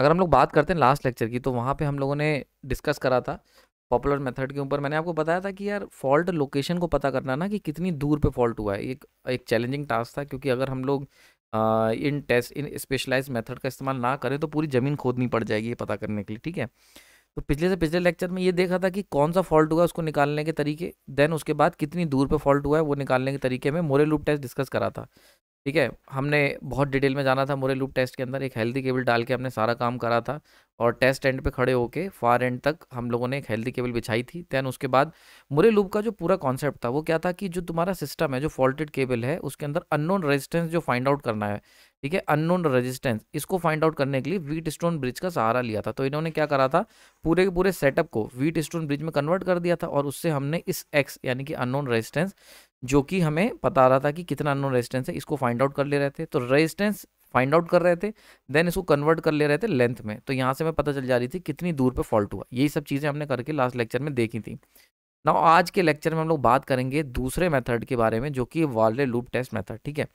अगर हम लोग बात करते हैं लास्ट लेक्चर की तो वहाँ पे हम लोगों ने डिस्कस करा था पॉपुलर मेथड के ऊपर मैंने आपको बताया था कि यार फॉल्ट लोकेशन को पता करना ना कि कितनी दूर पे फॉल्ट हुआ है एक एक चैलेंजिंग टास्क था क्योंकि अगर हम लोग इन टेस्ट इन स्पेशलाइज मेथड का इस्तेमाल ना करें तो पूरी ज़मीन खोदनी पड़ जाएगी ये पता करने के लिए ठीक है तो पिछले से पिछले लेक्चर में ये देखा था कि कौन सा फॉल्ट हुआ उसको निकालने के तरीके देन उसके बाद कितनी दूर पे फॉल्ट हुआ है वो निकालने के तरीके में मोरे लूप टेस्ट डिस्कस करा था ठीक है हमने बहुत डिटेल में जाना था मोरे लूप टेस्ट के अंदर एक हेल्दी केबल डाल के हमने सारा काम करा था और टेस्ट एंड पे खड़े होके फार एंड तक हम लोगों ने एक हेल्दी केबल बिछाई थी दैन उसके बाद मोरे लूप का जो पूरा कॉन्सेप्ट था वो क्या था कि जो तुम्हारा सिस्टम है जो फॉल्टेड केबल है उसके अंदर अननोन रेजिस्टेंस जो फाइंड आउट करना है ठीक है अननोन रेजिस्टेंस इसको फाइंड आउट करने के लिए वीट स्टोन ब्रिज का सहारा लिया था तो इन्होंने क्या करा था पूरे के पूरे सेटअप को वीट स्टोन ब्रिज में कन्वर्ट कर दिया था और उससे हमने इस एक्स यानी कि अननोन रेजिस्टेंस जो कि हमें बता रहा था कि कितना अननोन रेजिस्टेंस है इसको फाइंड आउट कर ले रहे थे तो रेजिस्टेंस फाइंड आउट कर रहे थे देन इसको कन्वर्ट कर ले रहे थे लेंथ में तो यहाँ से हमें पता चल जा रही थी कितनी दूर पे फॉल्ट हुआ यही सब चीज़ें हमने करके लास्ट लेक्चर में देखी थी ना आज के लेक्चर में हम लोग बात करेंगे दूसरे मेथड के बारे में जो कि वाले लूप टेस्ट मेथड ठीक है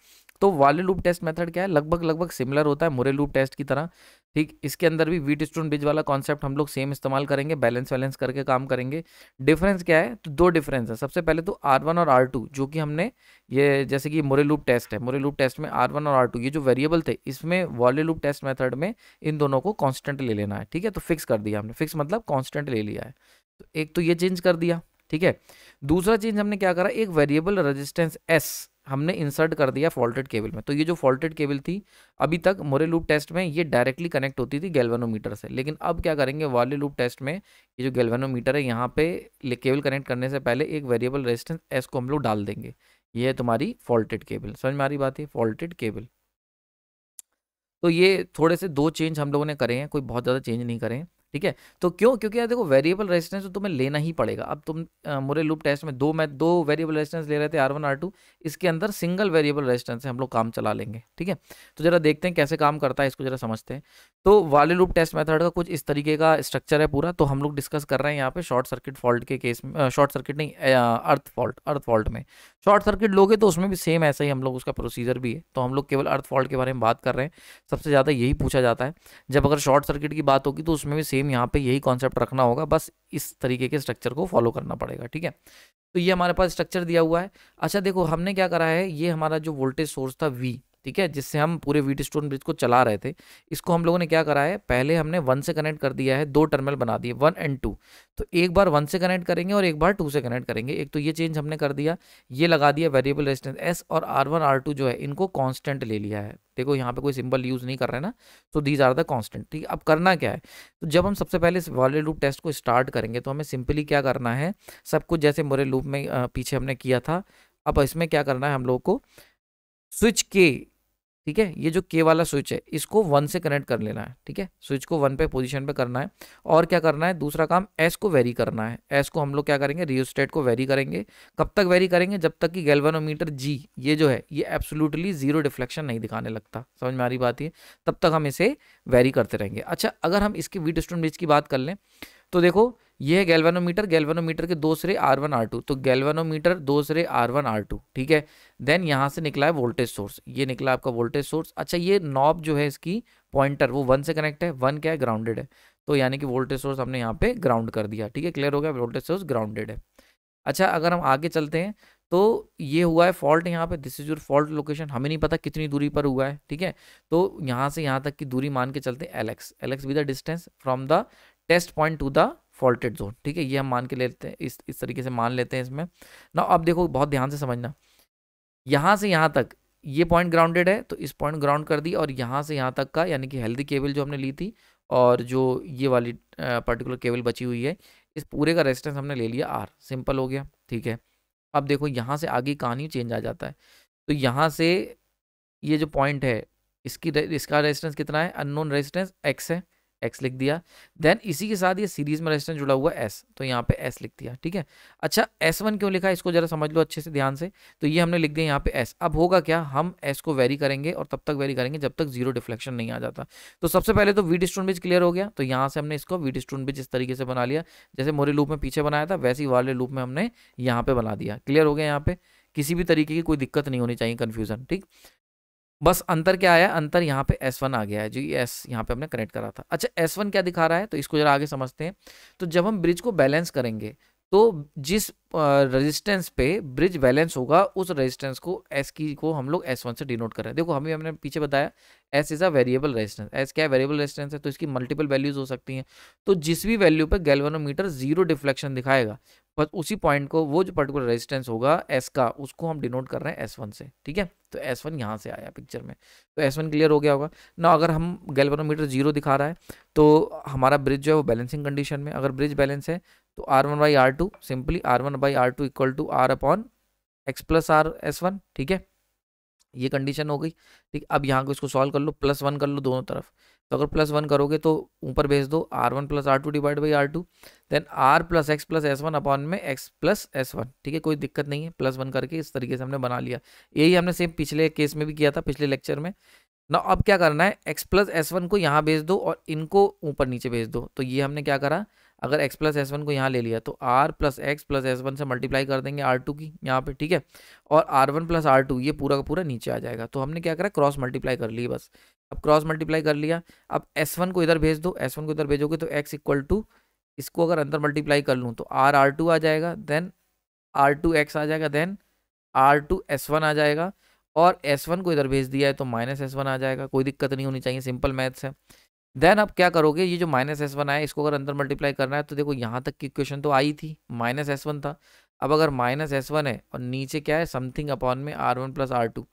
तो वाले लूप टेस्ट मेथड क्या है लगभग लगभग सिमिलर होता है मुरे लूप टेस्ट की तरह ठीक इसके अंदर भी वीट स्टोन ब्रिज वाला कॉन्सेप्ट हम लोग सेम इस्तेमाल करेंगे बैलेंस वैलेंस करके काम करेंगे डिफरेंस क्या है तो दो डिफरेंस है सबसे पहले तो आर वन और आर टू जो कि हमने ये जैसे कि मुरे लूप टेस्ट है मुरे लूप टेस्ट में आर वन और आर टू ये जो वेरिएबल थे इसमें वॉले लूप टेस्ट मैथड में इन दोनों को कॉन्स्टेंट ले लेना है ठीक है तो फिक्स कर दिया हमने फिक्स मतलब कॉन्स्टेंट ले लिया है तो एक तो ये चेंज कर दिया ठीक है दूसरा चीज हमने क्या करा एक वेरिएबल रजिस्टेंस एस हमने इंसर्ट कर दिया फॉल्टेड केबल में तो ये जो फॉल्टेड केबल थी अभी तक मोरे लूप टेस्ट में ये डायरेक्टली कनेक्ट होती थी गैल्वेनोमीटर से लेकिन अब क्या करेंगे वाले लूप टेस्ट में ये जो गैल्वेनोमीटर है यहाँ पे केबल कनेक्ट करने से पहले एक वेरिएबल रेजिस्टेंस एस को हम लोग डाल देंगे ये है तुम्हारी फॉल्टेड केबल समझ में आ रही बात है फॉल्टेड केबल तो ये थोड़े से दो चेंज हम लोगों ने करे हैं कोई बहुत ज़्यादा चेंज नहीं करें ठीक है तो क्यों क्योंकि यार देखो वेरिएबल रेजिस्टेंस तो तुम्हें लेना ही पड़ेगा अब तुम मोरे लूप टेस्ट में दो मैं दो वेरिएबल रेजिस्टेंस ले रहे थे आर वन आर टू इसके अंदर सिंगल वेरिएबल रेजिस्टेंस है हम लोग काम चला लेंगे ठीक है तो जरा देखते हैं कैसे काम करता है इसको जरा समझते हैं तो वाले लूप टेस्ट मैथड का कुछ इस तरीके का स्ट्रक्चर है पूरा तो हम लोग डिस्कस कर रहे हैं यहाँ पे शॉर्ट सर्किट फॉल्ट के केस में शॉर्ट सर्किट नहीं अर्थ फॉल्ट अर्थ फॉल्ट में शॉर्ट सर्किट लोगे तो उसमें भी सेम ऐसा ही हम लोग उसका प्रोसीजर भी है तो हम लोग केवल अर्थ फॉल्ट के बारे में बात कर रहे हैं सबसे ज़्यादा यही पूछा जाता है जब अगर शॉर्ट सर्किट की बात होगी तो उसमें भी सेम सेम यहाँ पे यही कॉन्सेप्ट रखना होगा बस इस तरीके के स्ट्रक्चर को फॉलो करना पड़ेगा ठीक है तो ये हमारे पास स्ट्रक्चर दिया हुआ है अच्छा देखो हमने क्या करा है ये हमारा जो वोल्टेज सोर्स था वी ठीक है जिससे हम पूरे वीट स्टोन ब्रिज को चला रहे थे इसको हम लोगों ने क्या करा है पहले हमने वन से कनेक्ट कर दिया है दो टर्मिनल बना दिए वन एंड टू तो एक बार वन से कनेक्ट करेंगे और एक बार टू से कनेक्ट करेंगे एक तो ये चेंज हमने कर दिया ये लगा दिया वेरिएबल रेजिस्टेंस एस और आर वन आर टू जो है इनको कॉन्स्टेंट ले लिया है देखो यहाँ पे कोई सिंबल यूज़ नहीं कर रहे ना तो दीज आर द कॉन्स्टेंट ठीक है अब करना क्या है तो जब हम सबसे पहले इस वाले लूप टेस्ट को स्टार्ट करेंगे तो हमें सिंपली क्या करना है सब कुछ जैसे मोरे लूप में पीछे हमने किया था अब इसमें क्या करना है हम लोग को स्विच के ठीक है ये जो के वाला स्विच है इसको वन से कनेक्ट कर लेना है ठीक है स्विच को वन पे पोजीशन पे करना है और क्या करना है दूसरा काम एस को वेरी करना है एस को हम लोग क्या करेंगे रियोस्टेट को वेरी करेंगे कब तक वेरी करेंगे जब तक कि गैल्वानोमीटर जी ये जो है ये एब्सोल्युटली जीरो डिफ्लेक्शन नहीं दिखाने लगता समझ में आ रही बात ये तब तक हम इसे वेरी करते रहेंगे अच्छा अगर हम इसकी वीट स्टोन ब्रिज की बात कर लें तो देखो ये है गैल्वानोमीटर गैल्वानोमीटर के दो सिरे आर वन आर टू तो गैल्वानोमीटर दो सिरे आर वन आर टू ठीक है देन यहाँ से निकला है वोल्टेज सोर्स ये निकला आपका वोल्टेज सोर्स अच्छा ये नॉब जो है इसकी पॉइंटर वो वन से कनेक्ट है वन क्या है ग्राउंडेड है तो यानी कि वोल्टेज सोर्स हमने यहाँ पे ग्राउंड कर दिया ठीक है क्लियर हो गया वोल्टेज सोर्स ग्राउंडेड है अच्छा अगर हम आगे चलते हैं तो ये हुआ है फॉल्ट यहाँ पे this is your fault location हमें नहीं पता कितनी दूरी पर हुआ है ठीक है तो यहाँ से यहाँ तक की दूरी मान के चलते हैं let x let x with the distance from the test point to the faulted zone ठीक है ये हम मान के लेते हैं इस इस तरीके से मान लेते हैं इसमें ना अब देखो बहुत ध्यान से समझना यहाँ से यहाँ तक ये पॉइंट ग्राउंडेड है तो इस पॉइंट ग्राउंड कर दी और यहाँ से यहाँ तक का यानी कि हेल्दी केबल जो हमने ली थी और जो ये वाली पर्टिकुलर केबल बची हुई है इस पूरे का रेजिस्टेंस हमने ले लिया आर सिंपल हो गया ठीक है अब देखो यहाँ से आगे कहानी चेंज आ जाता है तो यहाँ से ये जो पॉइंट है इसकी इसका रेजिस्टेंस कितना है अननोन रेजिस्टेंस एक्स है एक्स लिख दिया देन इसी के साथ ये सीरीज में रेजिस्टेंस जुड़ा हुआ एस तो यहाँ पे एस लिख दिया ठीक है अच्छा एस वन क्यों लिखा इसको जरा समझ लो अच्छे से ध्यान से तो ये हमने लिख दिया यहाँ पे एस अब होगा क्या हम एस को वेरी करेंगे और तब तक वेरी करेंगे जब तक जीरो डिफ्लेक्शन नहीं आ जाता तो सबसे पहले तो वीट स्टोन ब्रिज क्लियर हो गया तो यहाँ से हमने इसको वीट स्टोन ब्रिज इस तरीके से बना लिया जैसे मोरे लूप में पीछे बनाया था वैसे ही वाले लूप में हमने यहाँ पे बना दिया क्लियर हो गया यहाँ पे किसी भी तरीके की कोई दिक्कत नहीं होनी चाहिए कन्फ्यूजन ठीक बस अंतर क्या आया अंतर यहाँ पे S1 आ गया है जो ये S यहाँ पे हमने कनेक्ट करा था अच्छा S1 क्या दिखा रहा है तो इसको जरा आगे समझते हैं तो जब हम ब्रिज को बैलेंस करेंगे तो जिस रेजिस्टेंस पे ब्रिज बैलेंस होगा उस रेजिस्टेंस को S की को हम लोग S1 से डिनोट कर रहे हैं देखो हमें हमने पीछे बताया S is a variable resistance S क्या वेरिएबल रेजिस्टेंस है तो इसकी मल्टीपल वैल्यूज हो सकती हैं तो जिस भी वैल्यू पर गैल्वानोमीटर जीरो डिफ्लेक्शन दिखाएगा बस उसी पॉइंट को वो जो पर्टिकुलर रेजिस्टेंस होगा एस का उसको हम डिनोट कर रहे हैं एस वन से ठीक है तो एस वन यहाँ से आया पिक्चर में तो एस वन क्लियर हो गया होगा ना अगर हम गैल्वेनोमीटर जीरो दिखा रहा है तो हमारा ब्रिज जो है वो बैलेंसिंग कंडीशन में अगर ब्रिज बैलेंस है तो R one by R two simply R one by R two equal to R upon X plus R S one ठीक है ये कंडीशन हो गई ठीक अब यहाँ को इसको सॉल्व कर लो प्लस वन कर लो दोनों तरफ तो अगर प्लस वन करोगे तो ऊपर भेज दो R one plus R two divide by R two then R plus X plus S one upon में एक्स प्लस एस वन ठीक है कोई दिक्कत नहीं है प्लस वन करके इस तरीके से हमने बना लिया यही हमने सेम पिछले केस में भी किया था पिछले लेक्चर में ना अब क्या करना है एक्स प्लस एस वन को यहाँ भेज दो और इनको ऊपर नीचे भेज दो तो ये हमने क्या करा अगर एक्स प्लस एस वन को यहाँ ले लिया तो R plus X plus S one से मल्टीप्लाई कर देंगे आर टू की यहाँ पे ठीक है और R one plus R two ये पूरा का पूरा नीचे आ जाएगा तो हमने क्या करा क्रॉस मल्टीप्लाई कर ली बस अब क्रॉस मल्टीप्लाई कर लिया अब एस वन को इधर भेज दो एस वन को इधर भेजोगे तो एक्स इक्वल टू इसको अगर अंदर मल्टीप्लाई कर लूँ तो आर आर टू आ जाएगा देन आर टू एक्स आ जाएगा then R two S one आ जाएगा और एस वन को इधर भेज दिया है तो माइनस एस वन आ जाएगा कोई दिक्कत नहीं होनी चाहिए सिंपल मैथ्स है देन अब क्या करोगे ये जो माइनस एस वन आया इसको अगर अंदर मल्टीप्लाई करना है तो देखो यहाँ तक की क्वेश्चन तो आई थी माइनस एस वन था अब अगर माइनस एस वन है और नीचे क्या है समथिंग अपॉन में R one plus R two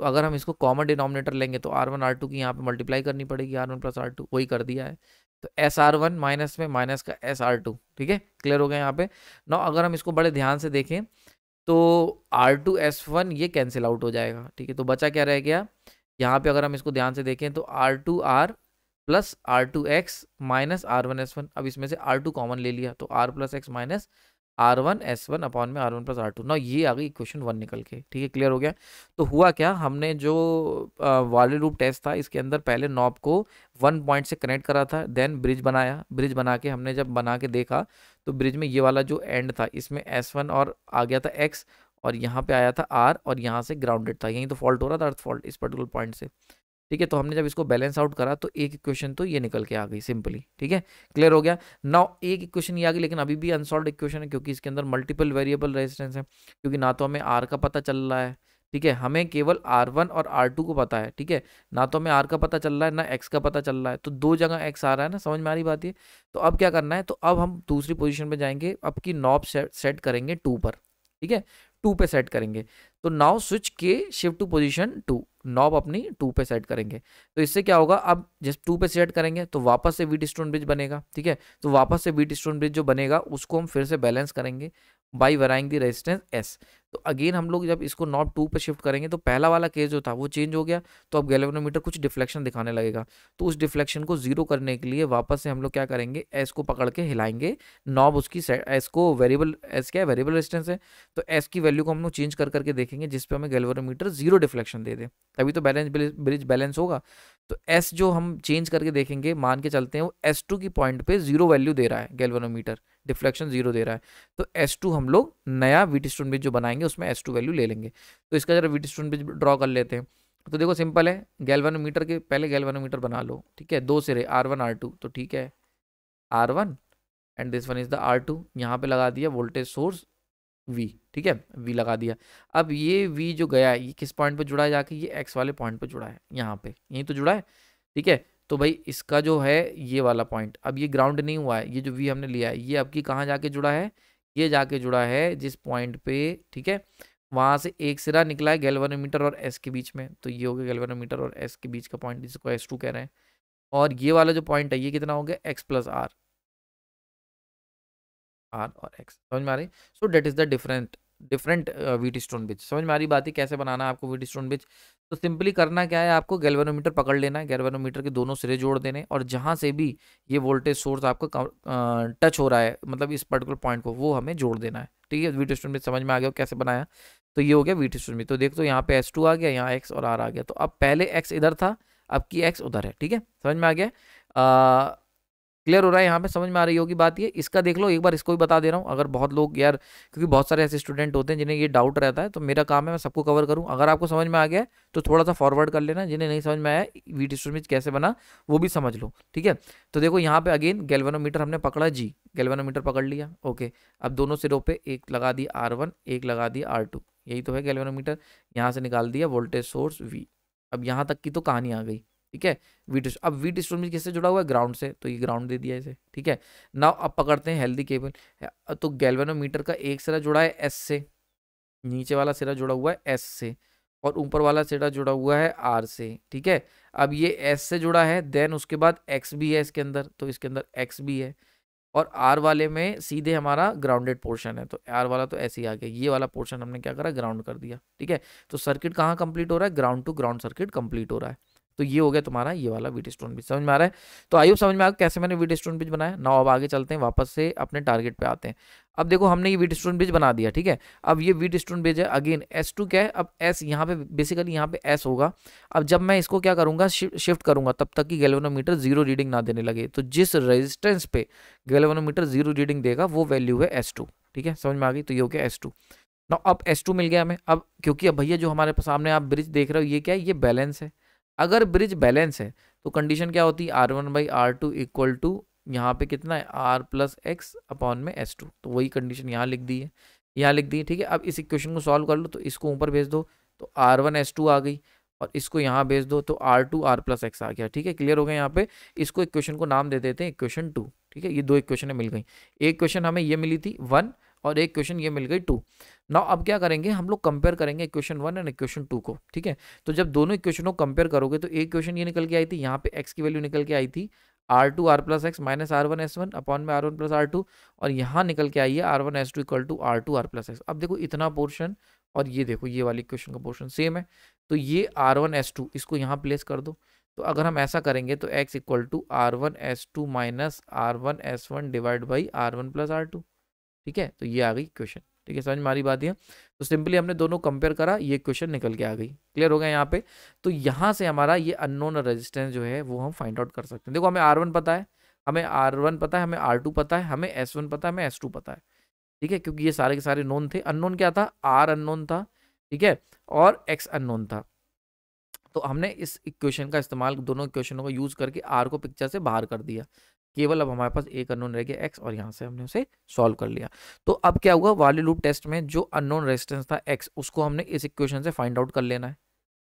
तो अगर हम इसको कॉमन डिनोमिनेटर लेंगे तो आर वन आर टू की यहाँ पे मल्टीप्लाई करनी पड़ेगी R one plus R two वही कर दिया है तो एस आर वन माइनस में माइनस का एस आर टू ठीक है क्लियर हो गया यहाँ पे ना अगर हम इसको बड़े ध्यान से देखें तो आर टू एस वन ये कैंसिल आउट हो जाएगा ठीक है तो बचा क्या रह गया यहाँ पे अगर हम इसको ध्यान से देखें तो R two R plus R two X minus R one S one अब इसमें से आर टू कॉमन ले लिया तो R plus X minus R one S one upon में R one plus R two ना ये आ गई इक्वेशन वन निकल के ठीक है क्लियर हो गया तो हुआ क्या हमने जो वाले रूप टेस्ट था इसके अंदर पहले नॉब को वन पॉइंट से कनेक्ट करा था देन ब्रिज बनाया ब्रिज बना के हमने जब बना के देखा तो ब्रिज में ये वाला जो एंड था इसमें एस वन और आ गया था एक्स और यहाँ पे आया था आर और यहाँ से ग्राउंडेड था यहीं तो फॉल्ट हो रहा था अर्थ फॉल्ट इस पर्टिकुलर पॉइंट से ठीक है तो हमने जब इसको बैलेंस आउट करा तो एक इक्वेशन तो ये निकल के आ गई सिंपली ठीक है क्लियर हो गया नाउ एक इक्वेशन ये आ गई लेकिन अभी भी अनसॉल्व इक्वेशन है क्योंकि इसके अंदर मल्टीपल वेरिएबल रेजिस्टेंस है क्योंकि ना तो हमें आर का पता चल रहा है ठीक है हमें केवल आर वन और आर टू को पता है ठीक है ना तो हमें आर का पता चल रहा है ना एक्स का पता चल रहा है तो दो जगह एक्स आ रहा है ना समझ में आ रही बात ये तो अब क्या करना है तो अब हम दूसरी पोजिशन पर जाएंगे अब की नॉब सेट, सेट करेंगे टू पर ठीक है टू पे सेट करेंगे तो नाउ स्विच के shift to position two knob अपनी टू पे सेट करेंगे तो इससे क्या होगा अब जिस टू पे सेट करेंगे तो वापस से वीट स्टोन ब्रिज बनेगा ठीक है तो वापस से वीट स्टोन ब्रिज जो बनेगा उसको हम फिर से बैलेंस करेंगे by varying the resistance S तो अगेन हम लोग जब इसको नॉब टू पर शिफ्ट करेंगे तो पहला वाला केस जो था वो चेंज हो गया तो अब गैल्वेनोमीटर कुछ डिफ्लेक्शन दिखाने लगेगा तो उस डिफ्लेक्शन को जीरो करने के लिए वापस से हम लोग क्या करेंगे एस को पकड़ के हिलाएंगे नॉब उसकी एस को वेरिएबल एस क्या है वेरिएबल रेजिस्टेंस है तो एस की वैल्यू को हम लोग चेंज कर करके देखेंगे जिसपे हमें गैल्वेनोमीटर जीरो डिफ्लेक्शन दे दे तभी तो बैलेंस ब्रिज बैलेंस होगा तो एस जो हम चेंज करके देखेंगे मान के चलते हैं वो एस टू की पॉइंट पे जीरो वैल्यू दे रहा है गैल्वेनोमीटर डिफ्लेक्शन जीरो दे रहा है तो एस टू हम लोग नया वीटी स्टोन ब्रिज जो बनाएंगे जाएंगे उसमें एस टू वैल्यू ले लेंगे तो इसका जरा वीट स्टोन भी ड्रॉ कर लेते हैं तो देखो सिंपल है गैल्वानोमीटर के पहले गैल्वानोमीटर बना लो ठीक है दो सिरे आर वन आर टू तो ठीक है R one and this one is the R two यहाँ पर लगा दिया वोल्टेज सोर्स वी ठीक है वी लगा दिया अब ये वी जो गया है ये किस पॉइंट पर जुड़ा है जाके ये एक्स वाले पॉइंट पर जुड़ा है यहाँ पे यहीं तो जुड़ा है ठीक है तो भाई इसका जो है ये वाला पॉइंट अब ये ग्राउंड नहीं हुआ है ये जो वी हमने लिया है ये आपकी कहाँ जाके जुड़ा है ये जाके जुड़ा है जिस पॉइंट पे ठीक है वहाँ से एक सिरा निकला है गैल्वानोमीटर और एस के बीच में तो ये हो गया गैल्वानोमीटर और एस के बीच का पॉइंट जिसको एस टू कह रहे हैं और ये वाला जो पॉइंट है ये कितना हो गया एक्स प्लस आर आर और एक्स समझ में आ रही so that is the different different Wheatstone bridge समझ में आ रही बात है कैसे बनाना है आपको वीट स्टोन बिच तो सिंपली करना क्या है आपको गैल्वेनोमीटर पकड़ लेना है गैल्वेनोमीटर के दोनों सिरे जोड़ देने और जहाँ से भी ये वोल्टेज सोर्स आपका टच हो रहा है मतलब इस पर्टिकुलर पॉइंट को वो हमें जोड़ देना है ठीक है वीट स्टोन बिच समझ में आ गया कैसे बनाया तो ये हो गया वीट स्टोन बिच तो देख तो यहाँ पे एस आ गया यहाँ एक्स और आर आ गया तो अब पहले एक्स इधर था अब की एक्स उधर है ठीक है समझ में आ गया क्लियर हो रहा है यहाँ पे समझ में आ रही होगी बात ये इसका देख लो एक बार इसको भी बता दे रहा हूँ अगर बहुत लोग यार क्योंकि बहुत सारे ऐसे स्टूडेंट होते हैं जिन्हें ये डाउट रहता है तो मेरा काम है मैं सबको कवर करूँ अगर आपको समझ में आ गया तो थोड़ा सा फॉरवर्ड कर लेना जिन्हें नहीं समझ में आया वीटी स्टूमिज कैसे बना वो भी समझ लो ठीक है तो देखो यहाँ पर अगेन गेलवेनोमीटर हमने पकड़ा जी गेलवेनोमीटर पकड़ लिया ओके अब दोनों सिरों पर एक लगा दी आर वन एक लगा दी आर टू यही तो है गेलवेनोमीटर यहाँ से निकाल दिया वोल्टेज सोर्स वी अब यहाँ तक की तो कहानी आ गई ठीक है वीट अब वीट स्टोर में किससे जुड़ा हुआ है ग्राउंड से तो ये ग्राउंड दे दिया इसे ठीक है नाउ अब पकड़ते हैं हेल्दी केबल तो गैल्वेनोमीटर का एक सिरा जुड़ा है एस से नीचे वाला सिरा जुड़ा हुआ है एस से और ऊपर वाला सिरा जुड़ा हुआ है आर से ठीक है अब ये एस से जुड़ा है देन उसके बाद एक्स भी है इसके अंदर तो इसके अंदर एक्स भी है और आर वाले में सीधे हमारा ग्राउंडेड पोर्शन है तो आर वाला तो ऐसे ही आ गया ये वाला पोर्शन हमने क्या करा ग्राउंड कर दिया ठीक है तो सर्किट कहाँ कंप्लीट हो रहा है ground to ground circuit complete हो रहा है तो ये हो गया तुम्हारा ये वाला वीट स्टोन ब्रिज समझ में आ रहा है तो आइए समझ में आ कैसे मैंने वीट स्टोन ब्रिज बनाया ना अब आगे चलते हैं वापस से अपने टारगेट पे आते हैं अब देखो हमने ये वीट स्टोन ब्रिज बना दिया ठीक है अब ये वीट स्टोन ब्रिज है अगेन एस टू क्या है अब एस यहाँ पे बेसिकली यहाँ पे एस होगा अब जब मैं इसको क्या करूंगा शिफ्ट करूंगा तब तक कि गैल्वेनोमीटर जीरो रीडिंग ना देने लगे तो जिस रेजिस्टेंस पे गैल्वेनोमीटर जीरो रीडिंग देगा वो वैल्यू है एस टू ठीक है समझ में आ गई तो ये हो गया एस टू ना अब एस टू मिल गया हमें अब क्योंकि अब भैया जो हमारे सामने आप ब्रिज देख रहे हो ये क्या है ये बैलेंस है अगर ब्रिज बैलेंस है तो कंडीशन क्या होती है R one by R two equal to यहाँ पे कितना है आर प्लस एक्स अपॉन में एस टू तो वही कंडीशन यहाँ लिख दी है यहाँ लिख दी है ठीक है अब इस इक्वेशन को सॉल्व कर लो तो इसको ऊपर भेज दो तो आर वन एस टू आ गई और इसको यहाँ भेज दो तो R two R plus X आ गया ठीक है क्लियर हो गया यहाँ पे इसको इक्वेशन को नाम दे देते हैं इक्वेशन टू ठीक है ये दो इक्वेशन मिल गई एक क्वेश्चन हमें ये मिली थी वन और एक क्वेश्चन ये मिल गई टू ना अब क्या करेंगे हम लोग कंपेयर करेंगे equation one and equation two को ठीक है तो जब दोनों इक्वेशनों को कंपेयर करोगे तो एक क्वेश्चन ये निकल के आई थी यहाँ पे एक्स की वैल्यू निकल के आई थी R two R plus X minus R one S one upon में R one plus R two और यहाँ निकल के आई है R one S two equal to R two R plus X अब देखो इतना पोर्शन और ये देखो ये वाली क्वेश्चन का पोर्शन सेम है तो ये आर वन एस टू इसको यहाँ प्लेस कर दो तो अगर हम ऐसा करेंगे तो X equal to R one S two minus R one S one divide by R one plus R two ठीक है तो ये आ गई क्वेश्चन ठीक है समझ मारी बात यह तो सिंपली हमने दोनों कंपेयर करा ये क्वेश्चन निकल के आ गई क्लियर हो गया यहाँ पे तो यहाँ से हमारा ये अननोन रेजिस्टेंस जो है वो हम फाइंड आउट कर सकते हैं देखो हमें आर वन पता है हमें आर वन पता है हमें आर टू पता है हमें एस वन पता है हमें एस टू पता है ठीक है क्योंकि ये सारे के सारे नोन थे अननोन क्या था आर अननोन था ठीक है और एक्स अननोन था तो हमने इस इक्वेशन का इस्तेमाल दोनों इक्वेशनों का यूज़ करके आर को पिक्चर से बाहर कर दिया केवल अब हमारे पास एक अननोन रह गया एक्स और यहाँ से हमने उसे सॉल्व कर लिया तो अब क्या हुआ वाले लूप टेस्ट में जो अननोन रेजिस्टेंस था एक्स उसको हमने इस इक्वेशन से फाइंड आउट कर लेना है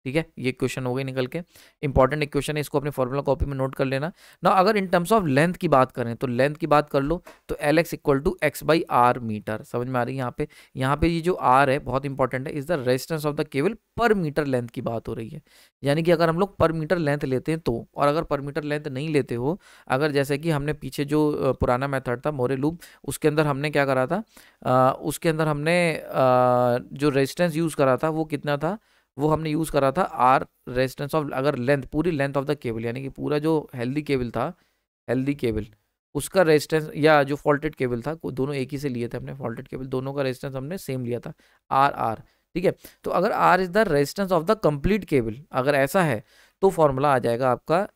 ठीक है ये क्वेश्चन हो गई निकल के इंपॉर्टेंट एक क्वेश्चन है इसको अपने फॉर्मूला कॉपी में नोट कर लेना ना अगर इन टर्म्स ऑफ लेंथ की बात करें तो लेंथ की बात कर लो तो L X equal to X by R meter समझ में आ रही है यहाँ पे यहाँ पे ये जो आर है बहुत इंपॉर्टेंट है is the resistance of the cable per meter length की बात हो रही है यानी कि अगर हम लोग पर मीटर लेंथ लेते हैं तो और अगर पर मीटर लेंथ नहीं लेते हो अगर जैसे कि हमने पीछे जो पुराना मैथड था मोरे लूप उसके अंदर हमने क्या करा था उसके अंदर हमने जो रेजिस्टेंस यूज़ करा था वो कितना था वो हमने यूज़ करा था आर रेजिस्टेंस ऑफ अगर लेंथ पूरी लेंथ ऑफ द केबल यानी कि पूरा जो हेल्दी केबल था हेल्दी केबल उसका रेजिस्टेंस या जो फॉल्टेड केबल था दोनों एक ही से लिए थे हमने फॉल्टेड केबल दोनों का रेजिस्टेंस हमने सेम लिया था आर आर ठीक है तो अगर R is the resistance of the complete cable अगर ऐसा है तो फॉर्मूला आ जाएगा आपका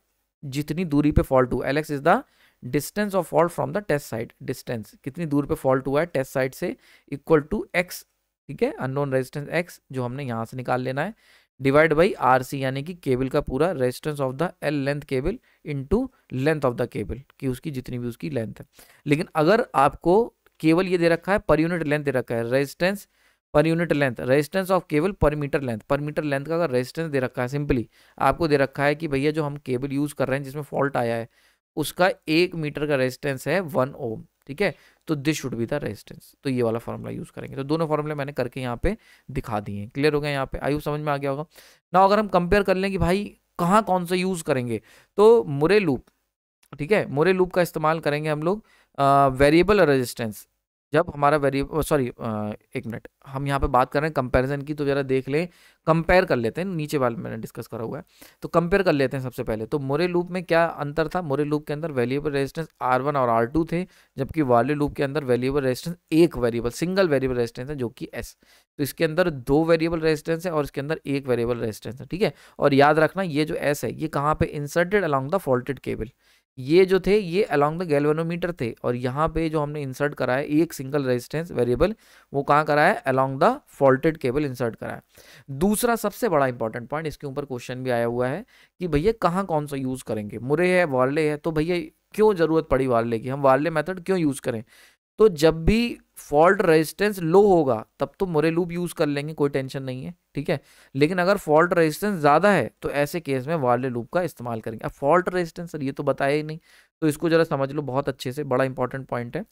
जितनी दूरी पे फॉल्ट हुआ L X is the distance of fault from the test side distance कितनी दूर पे फॉल्ट हुआ है टेस्ट साइड से इक्वल टू एक्स ठीक है अननोन रेजिस्टेंस एक्स जो हमने यहाँ से निकाल लेना है डिवाइड बाई आर सी यानी कि केबल का पूरा resistance of the L length cable into length of the cable कि उसकी जितनी भी उसकी लेंथ है लेकिन अगर आपको केवल ये दे रखा है पर यूनिट लेंथ दे रखा है resistance per unit length resistance of cable per meter length per meter length का अगर रेजिस्टेंस दे रखा है सिंपली आपको दे रखा है कि भैया जो हम केबल यूज़ कर रहे हैं जिसमें फॉल्ट आया है उसका एक मीटर का रेजिस्टेंस है वन ओम ठीक है तो this should be the resistance तो ये वाला फॉर्मूला यूज़ करेंगे तो दोनों फॉर्मूले मैंने करके यहाँ पे दिखा दिए हैं क्लियर हो गया यहाँ पे आयु समझ में आ गया होगा ना अगर हम कंपेयर कर लें कि भाई कहाँ कौन सा यूज़ करेंगे तो मुरे लूप ठीक है मुरे लूप का इस्तेमाल करेंगे हम लोग वेरिएबल रेजिस्टेंस जब हमारा वेरी सॉरी एक मिनट हम यहाँ पे बात कर रहे हैं कंपैरिजन की तो ज़रा देख लें कंपेयर कर लेते हैं नीचे वाले मैंने डिस्कस करा हुआ है तो कंपेयर कर लेते हैं सबसे पहले तो मोरे लूप में क्या अंतर था मोरे लूप के अंदर वैल्यूबल रेजिस्टेंस आर वन और आर टू थे जबकि वाले लूप के अंदर वैल्यूबल रेजिस्टेंस एक वेरिएबल सिंगल वेरिएबल रेजिस्टेंस है जो कि एस तो इसके अंदर दो वेरिएबल रेजिस्टेंस है और इसके अंदर एक वेरिएबल रेजिस्टेंस है ठीक है और याद रखना ये जो एस है ये कहाँ पर inserted along the faulted cable ये जो थे ये अलॉन्ग द गैल्वेनोमीटर थे और यहाँ पे जो हमने इंसर्ट करा है एक सिंगल रेजिस्टेंस वेरिएबल वो कहाँ करा है along the faulted cable insert करा है दूसरा सबसे बड़ा इंपॉर्टेंट पॉइंट इसके ऊपर क्वेश्चन भी आया हुआ है कि भैया कहाँ कौन सा यूज़ करेंगे मुरे है वार्ले है तो भैया क्यों ज़रूरत पड़ी वार्ले की हम वार्ले मेथड क्यों यूज़ करें तो जब भी फॉल्ट रेजिस्टेंस लो होगा तब तो मोरे लूप यूज कर लेंगे कोई टेंशन नहीं है ठीक है लेकिन अगर फॉल्ट रेजिस्टेंस ज़्यादा है तो ऐसे केस में वाले लूप का इस्तेमाल करेंगे अब फॉल्ट रेजिस्टेंस सर ये तो बताया ही नहीं तो इसको ज़रा समझ लो बहुत अच्छे से बड़ा इंपॉर्टेंट पॉइंट है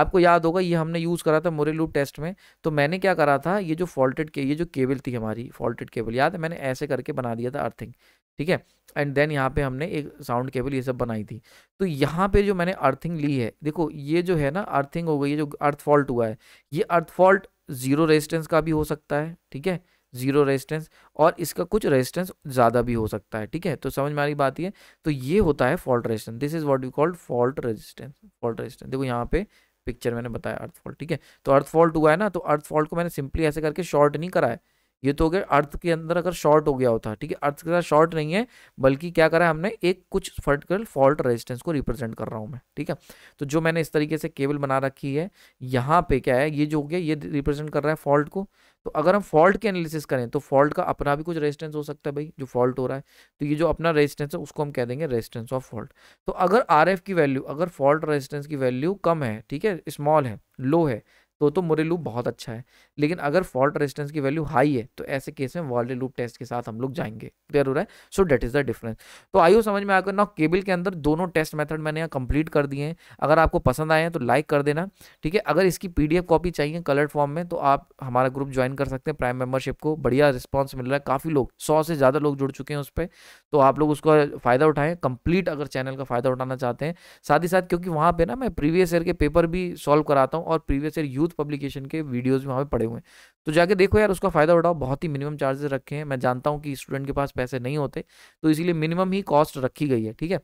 आपको याद होगा ये हमने यूज़ करा था मोरे लूप टेस्ट में तो मैंने क्या करा था ये जो फॉल्टेड के ये जो केबल थी हमारी फॉल्टेड केबल याद है मैंने ऐसे करके बना दिया था अर्थिंग ठीक है एंड देन यहाँ पे हमने एक साउंड केबल ये सब बनाई थी तो यहाँ पे जो मैंने अर्थिंग ली है देखो ये जो है ना अर्थिंग हो गई ये जो अर्थ फॉल्ट हुआ है ये अर्थ फॉल्ट जीरो रेजिस्टेंस का भी हो सकता है ठीक है जीरो रेजिस्टेंस और इसका कुछ रेजिस्टेंस ज़्यादा भी हो सकता है ठीक है तो समझ में आ रही बात ये तो ये होता है fault resistance this is what you called fault resistance fault resistance देखो यहाँ पे पिक्चर मैंने बताया अर्थ फॉल्ट ठीक है तो अर्थ फॉल्ट हुआ है ना तो अर्थ फॉल्ट को मैंने सिंपली ऐसे करके शॉर्ट नहीं करा है ये तो हो गया अर्थ के अंदर अगर शॉर्ट हो गया होता ठीक है अर्थ के साथ शॉर्ट नहीं है बल्कि क्या करा है हमने एक कुछ फर्टिकल फॉल्ट रेजिस्टेंस को रिप्रेजेंट कर रहा हूँ मैं ठीक है तो जो मैंने इस तरीके से केबल बना रखी है यहाँ पे क्या है ये जो हो गया ये रिप्रेजेंट कर रहा है फॉल्ट को तो अगर हम फॉल्ट के एनालिसिस करें तो फॉल्ट का अपना भी कुछ रेजिस्टेंस हो सकता है भाई जो फॉल्ट हो रहा है तो ये जो अपना रेजिस्टेंस है उसको हम कह देंगे रेजिस्टेंस ऑफ फॉल्ट तो अगर आर की वैल्यू अगर फॉल्ट रेजिस्टेंस की वैल्यू कम है ठीक है स्मॉल है लो है तो तो मोरे लूप बहुत अच्छा है लेकिन अगर फॉल्ट रेजिस्टेंस की वैल्यू हाई है तो ऐसे केस में वॉल्टे लूप टेस्ट के साथ हम लोग जाएंगे क्लियर हो रहा है so that is the difference तो आइयो समझ में आकर ना केबल के अंदर दोनों टेस्ट मेथड मैंने यहाँ कंप्लीट कर दिए हैं अगर आपको पसंद आए हैं तो लाइक कर देना ठीक है अगर इसकी पी कॉपी चाहिए कलर्ड फॉर्म में तो आप हमारा ग्रुप ज्वाइन कर सकते हैं प्राइम मेंबरशिप को बढ़िया रिस्पॉन्स मिल रहा है काफ़ी लोग सौ से ज़्यादा लोग जुड़ चुके हैं उस पर तो आप लोग उसका फ़ायदा उठाएं कंप्लीट अगर चैनल का फ़ायदा उठाना चाहते हैं साथ ही साथ क्योंकि वहाँ पर ना मैं प्रीवियस ईयर के पेपर भी सॉल्व कराता हूँ और प्रीवियस ईयर यूथ खुद पब्लिकेशन के वीडियोज़ वहाँ पे पड़े हुए हैं तो जाके देखो यार उसका फ़ायदा उठाओ बहुत ही मिनिमम चार्जेस रखे हैं मैं जानता हूँ कि स्टूडेंट के पास पैसे नहीं होते तो इसीलिए मिनिमम ही कॉस्ट रखी गई है ठीक है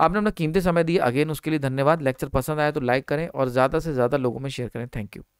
आपने अपना कीमती समय दिया अगेन उसके लिए धन्यवाद लेक्चर पसंद आया तो लाइक करें और ज़्यादा से ज़्यादा लोगों में शेयर करें थैंक यू